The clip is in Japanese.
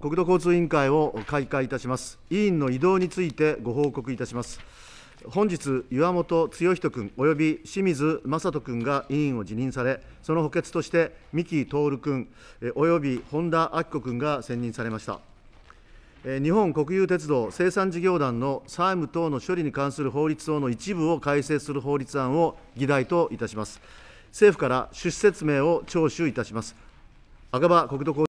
国土交通委員会を開会いたします。委員の移動についてご報告いたします。本日、岩本剛人君及び清水正人君が委員を辞任され、その補欠として三木徹君及び本田明子君が選任されました。日本国有鉄道生産事業団の債務等の処理に関する法律等の一部を改正する法律案を議題といたします。政府から趣旨説明を聴取いたします。赤羽国土交通